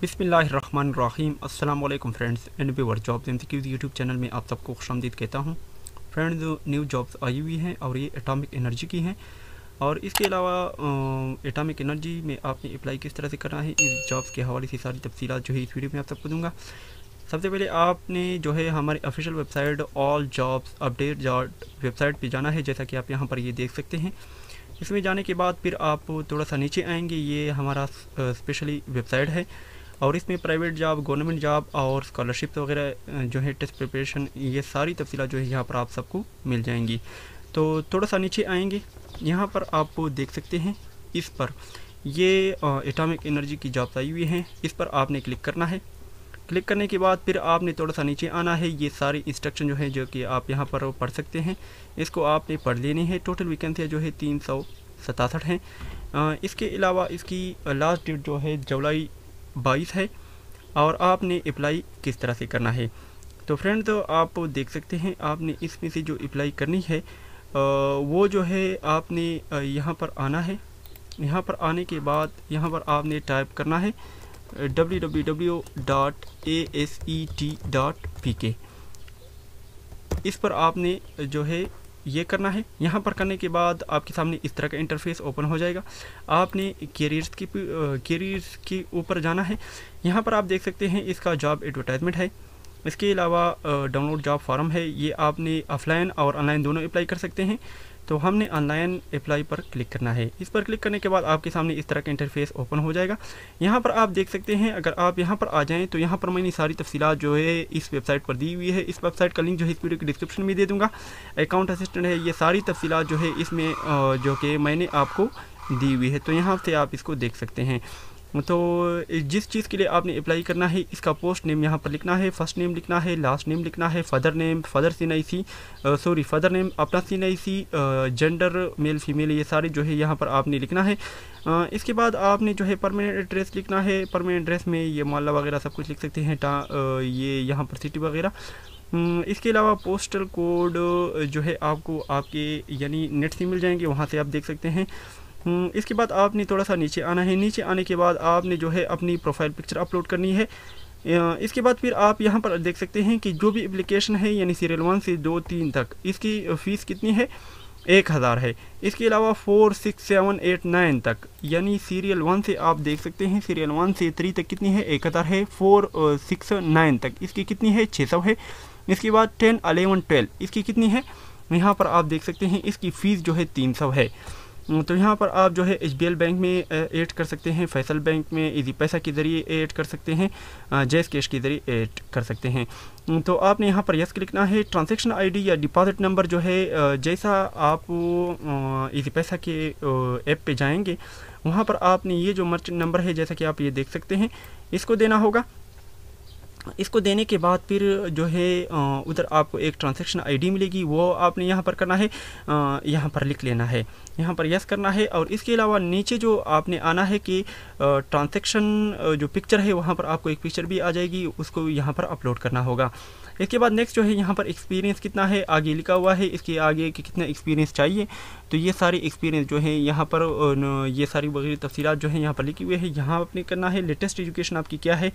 बिसमीम friends and viewer job MCQs YouTube channel में आप सबको खुश आमदीद कहता हूँ फ्रेंड्स न्यू जॉब्स आई हुई हैं और ये एटॉमिक एनर्जी की हैं और इसके अलावा एटॉमिक एनर्जी में आपने अप्लाई किस तरह से करना है इस जॉब्स के हवाले से सारी तफसी जो है इस वीडियो में आप सबको दूंगा सबसे पहले आपने जो है हमारे official website all jobs update dot website पर जाना है जैसा कि आप यहाँ पर ये देख सकते हैं इसमें जाने के बाद फिर आप थोड़ा सा नीचे आएंगे ये हमारा स्पेशली वेबसाइट है और इसमें प्राइवेट जॉब गवर्नमेंट जॉब और स्कॉलरशिप वगैरह जो है टेस्ट प्रिपरेशन ये सारी तफसीला जो है यहाँ पर आप सबको मिल जाएंगी तो थोड़ा सा नीचे आएंगे यहाँ पर आप देख सकते हैं इस पर ये एटॉमिक एनर्जी की जॉब्स आई हुई हैं इस पर आपने क्लिक करना है क्लिक करने के बाद फिर आपने थोड़ा सा नीचे आना है ये सारे इंस्ट्रक्शन जो है जो कि आप यहाँ पर पढ़ सकते हैं इसको आपने पढ़ लेनी है टोटल वैकेंसियाँ जो है तीन सौ सतासठ हैं इसके अलावा इसकी लास्ट डेट जो है जुलाई बाईस है और आपने अप्लाई किस तरह से करना है तो फ्रेंड तो आप देख सकते हैं आपने इसमें से जो अप्लाई करनी है वो जो है आपने यहाँ पर आना है यहाँ पर आने के बाद यहाँ पर आपने टाइप करना है W W W dot A S E T dot P K इस पर आपने जो है ये करना है यहाँ पर करने के बाद आपके सामने इस तरह का इंटरफेस ओपन हो जाएगा आपने कैरियर्स की कैरियर्स के ऊपर जाना है यहाँ पर आप देख सकते हैं इसका जॉब एडवर्टाइजमेंट है इसके अलावा डाउनलोड जॉब फॉर्म है ये आपने ऑफलाइन और ऑनलाइन दोनों अप्लाई कर सकते हैं तो हमने ऑनलाइन अप्लाई पर क्लिक करना है इस पर क्लिक करने के बाद आपके सामने इस तरह का इंटरफेस ओपन हो जाएगा यहाँ पर आप देख सकते हैं अगर आप यहाँ पर आ जाएँ तो यहाँ पर मैंने सारी तफसीत जो है इस वेबसाइट पर दी हुई है इस वेबसाइट का लिंक जो है इस वीडियो के डिस्क्रिप्शन में दे दूँगा अकाउंट असिस्टेंट है ये सारी तफसीत जो है इसमें जो कि मैंने आपको दी हुई है तो यहाँ से आप इसको देख सकते हैं तो जिस चीज़ के लिए आपने अप्लाई करना है इसका पोस्ट नेम यहाँ पर लिखना है फर्स्ट नेम लिखना है लास्ट नेम लिखना है फादर नेम फादर सी नई सी सॉरी फादर नेम अपना सी नई सी जेंडर मेल फीमेल ये सारे जो है यहाँ पर आपने लिखना है इसके बाद आपने जो है परमानेंट एड्रेस लिखना है परमानेंट एड्रेस में ये माला वगैरह सब कुछ लिख सकते हैं टा आ, ये यहाँ पर सिटी वगैरह इसके अलावा पोस्टल कोड जो है आपको आपके यानी नेट से मिल जाएंगे वहाँ से आप देख सकते हैं हम्म, इसके बाद आपने थोड़ा सा नीचे आना है नीचे आने के बाद आपने जो है अपनी प्रोफाइल पिक्चर अपलोड करनी है इसके बाद फिर आप यहाँ पर देख सकते हैं कि जो भी एप्लीकेशन है यानी सीरियल वन से दो तीन तक इसकी फ़ीस कितनी है एक हज़ार है इसके अलावा four six seven eight nine तक यानी सीरियल वन से आप देख सकते हैं सीरियल वन से थ्री तक कितनी है एक हज़ार है फोर सिक्स नाइन तक इसकी कितनी है छः सौ है इसके बाद टेन अलेवन ट्वेल्व इसकी कितनी है यहाँ पर आप देख सकते हैं इसकी फ़ीस जो है तीन सौ है हम्म, तो यहाँ पर आप जो है एच बैंक में ऐड कर सकते हैं फैसल बैंक में इजी पैसा के ज़रिए ऐड कर सकते हैं जैस कैश के ज़रिए ऐड कर सकते हैं हम्म, तो आपने यहाँ पर यस लिखना है ट्रांजेक्शन आईडी या डिपॉजिट नंबर जो है जैसा आप इजी पैसा के ऐप पे जाएंगे वहाँ पर आपने ये जो मर्चेंट नंबर है जैसा कि आप ये देख सकते हैं इसको देना होगा इसको देने के बाद फिर जो है उधर आपको एक ट्रांजेक्शन आईडी मिलेगी वो आपने यहाँ पर करना है यहाँ पर लिख लेना है यहाँ पर यस करना है और इसके अलावा नीचे जो आपने आना है कि ट्रांजेक्शन जो पिक्चर है वहाँ पर आपको एक पिक्चर भी आ जाएगी उसको यहाँ पर अपलोड करना होगा इसके बाद नेक्स्ट जो है यहाँ पर एक्सपीरियंस कितना है आगे लिखा हुआ है इसके आगे कि कितना एक्सपीरियंस चाहिए तो ये सारे एक्सपीरियंस जो है यहाँ पर ये सारी वगैरह तफसीत जो है यहाँ पर लिखी हुई है यहाँ आपने करना है लेटेस्ट एजुकेशन आपकी क्या है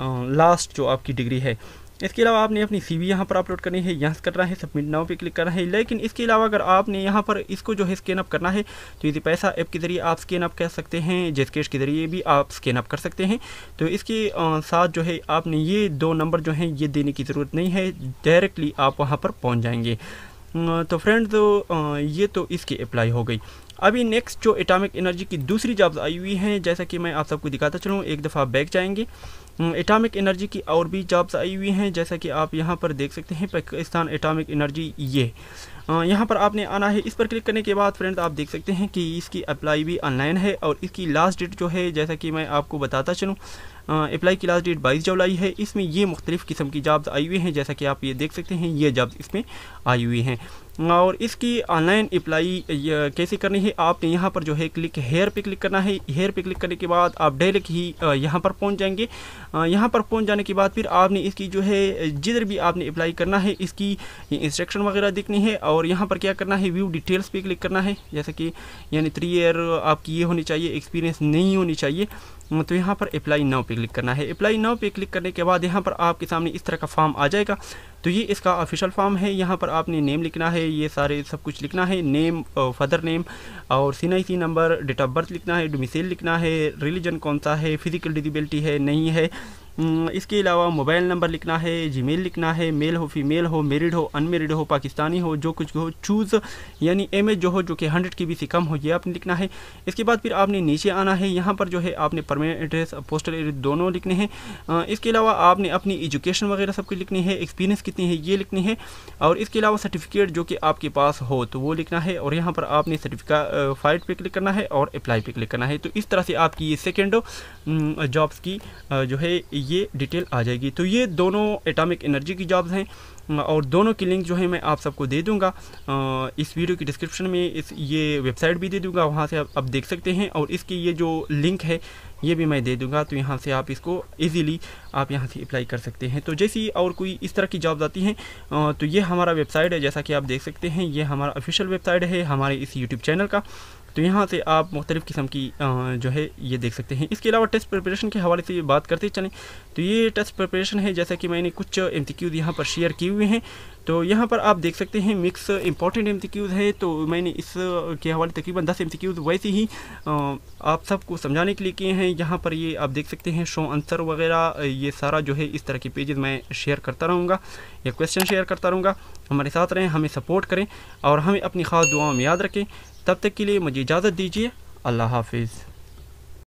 लास्ट जो आपकी डिग्री है इसके अलावा आपने अपनी सी वी यहाँ पर अपलोड करनी है यहाँ से करना है सबमिट नाव पे क्लिक करना है लेकिन इसके अलावा अगर आपने यहाँ पर इसको जो है स्कैन अप करना है तो इसी पैसा ऐप के ज़रिए आप स्कैन अप कर सकते हैं जेस्केश के ज़रिए भी आप स्कैन अप कर सकते हैं तो इसके साथ जो है आपने ये दो नंबर जो हैं ये देने की ज़रूरत नहीं है डायरेक्टली आप वहाँ पर पहुँच जाएंगे तो फ्रेंड तो ये तो इसकी अप्लाई हो गई अभी नेक्स्ट जो एटॉमिक एनर्जी की दूसरी जॉब्स आई हुई हैं जैसा कि मैं आप सबको दिखाता चलूँ एक दफ़ा बैक जाएंगे एटॉमिक हम्म, एनर्जी की और भी जॉब्स आई हुई हैं जैसा कि आप यहाँ पर देख सकते हैं पाकिस्तान एटॉमिक एनर्जी ये यहाँ पर आपने आना है इस पर क्लिक करने के बाद फ्रेंड्स आप देख सकते हैं कि इसकी अप्लाई भी ऑनलाइन है और इसकी लास्ट डेट जो है जैसा कि मैं आपको बताता चलूँ अप्लाई की लास्ट डेट बाईस जुलाई है इसमें ये मुख्तलिफ़ किस्म की जॉब्स आई हुई हैं जैसा कि आप ये देख सकते हैं ये जॉब्स इसमें आई हुई हैं और इसकी ऑनलाइन अप्लाई कैसे करनी है आपने यहाँ पर जो है क्लिक हेयर पे क्लिक करना है हेयर पे क्लिक करने के बाद आप डायरेक्ट ही यहाँ पर पहुँच जाएंगे यहाँ पर पहुँच जाने के बाद फिर आपने इसकी जो है जिधर भी आपने अप्लाई करना है इसकी इंस्ट्रक्शन वगैरह देखनी है और यहाँ पर क्या करना है व्यू डिटेल्स पर क्लिक करना है जैसे कि यानी थ्री ईयर आपकी ये होनी चाहिए एक्सपीरियंस नहीं होनी चाहिए तो यहाँ पर अप्लाई नाउ पे क्लिक करना है अप्लाई नाउ पे क्लिक करने के बाद यहाँ पर आपके सामने इस तरह का फॉर्म आ जाएगा तो ये इसका ऑफिशियल फॉर्म है यहाँ पर आपने नेम लिखना है ये सारे सब कुछ लिखना है नेम फादर नेम और C C number date of birth लिखना है डोमिसल लिखना है रिलीजन कौन सा है फिजिकल डिजिबिलिटी है नहीं है हम्म, इसके अलावा मोबाइल नंबर लिखना है जी लिखना है मेल हो फीमेल हो मेरिड हो अनमेरिड हो पाकिस्तानी हो जो कुछ हो चूज़ यानी एम जो हो जो कि हंड्रेड के बी से कम हो ये आपने लिखना है इसके बाद फिर आपने नीचे आना है यहाँ पर जो है आपने परमानेंट एड्रेस पोस्टल एड्रेस दोनों लिखने हैं इसके अलावा आपने अपनी एजुकेशन वगैरह सब कुछ लिखनी है एक्सपीरियंस कितनी है ये लिखनी है और इसके अलावा सर्टिफिकेट जो कि आपके पास हो तो वो लिखना है और यहाँ पर आपने सर्टिफिका फाइट पर क्लिक करना है और अप्लाई पर क्लिक करना है तो इस तरह से आपकी ये सेकेंड जॉब्स हम्म, की जो है ये डिटेल आ जाएगी तो ये दोनों एटॉमिक एनर्जी की जॉब्स हैं और दोनों की लिंक जो है मैं आप सबको दे दूंगा इस वीडियो की डिस्क्रिप्शन में इस ये वेबसाइट भी दे दूंगा वहाँ से आप, आप देख सकते हैं और इसकी ये जो लिंक है ये भी मैं दे दूंगा तो यहाँ से आप इसको इजीली आप यहाँ से अप्लाई कर सकते हैं तो जैसी और कोई इस तरह की जॉब्स आती हैं तो ये हमारा वेबसाइट है जैसा कि आप देख सकते हैं ये हमारा ऑफिशियल वेबसाइट है हमारे इस यूट्यूब चैनल का तो यहाँ से आप मुख्तलिफ़ किस्म की जो है ये देख सकते हैं इसके अलावा टेस्ट प्रपरेशन के हवाले से बात करते चलें तो ये टेस्ट प्रपरेशन है जैसा कि मैंने कुछ एम सी क्यूज़ यहाँ पर शेयर किए हुए हैं तो यहाँ पर आप देख सकते हैं mix important M C Qs है तो मैंने इस के हवाले तकरीबन दस एम सी क्यूज़ वैसे ही आप सबको समझाने के लिए किए हैं यहाँ पर ये आप देख सकते हैं शो आंसर वगैरह ये सारा जो है इस तरह के पेजेस मैं शेयर करता रहूँगा या क्वेश्चन शेयर करता रहूँगा हमारे साथ रहें हमें सपोर्ट करें और हमें अपनी ख़ास दुआओं में याद रखें तब तक के लिए मुझे इजाज़त दीजिए अल्लाह हाफिज़